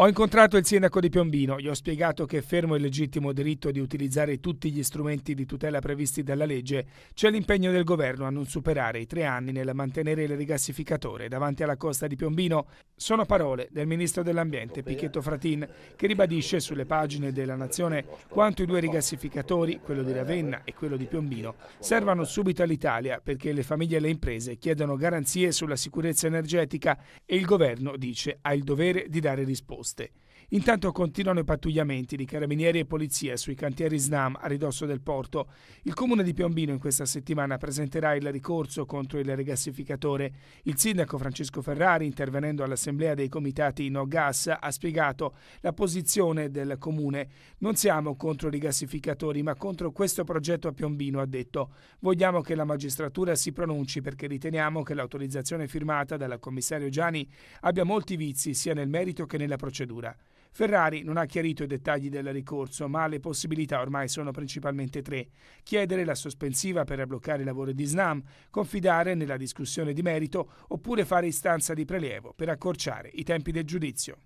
Ho incontrato il sindaco di Piombino, gli ho spiegato che fermo il legittimo diritto di utilizzare tutti gli strumenti di tutela previsti dalla legge, c'è l'impegno del governo a non superare i tre anni nel mantenere il rigassificatore davanti alla costa di Piombino. Sono parole del ministro dell'Ambiente Pichetto Fratin che ribadisce sulle pagine della Nazione quanto i due rigassificatori, quello di Ravenna e quello di Piombino, servano subito all'Italia perché le famiglie e le imprese chiedono garanzie sulla sicurezza energetica e il governo, dice, ha il dovere di dare risposta. usted. Intanto continuano i pattugliamenti di carabinieri e polizia sui cantieri SNAM a ridosso del porto. Il comune di Piombino in questa settimana presenterà il ricorso contro il regasificatore. Il sindaco Francesco Ferrari, intervenendo all'assemblea dei comitati No Gas, ha spiegato la posizione del comune. Non siamo contro i rigassificatori, ma contro questo progetto a Piombino, ha detto. Vogliamo che la magistratura si pronunci perché riteniamo che l'autorizzazione firmata dal commissario Gianni abbia molti vizi sia nel merito che nella procedura. Ferrari non ha chiarito i dettagli del ricorso, ma le possibilità ormai sono principalmente tre. Chiedere la sospensiva per bloccare i lavori di Snam, confidare nella discussione di merito oppure fare istanza di prelievo per accorciare i tempi del giudizio.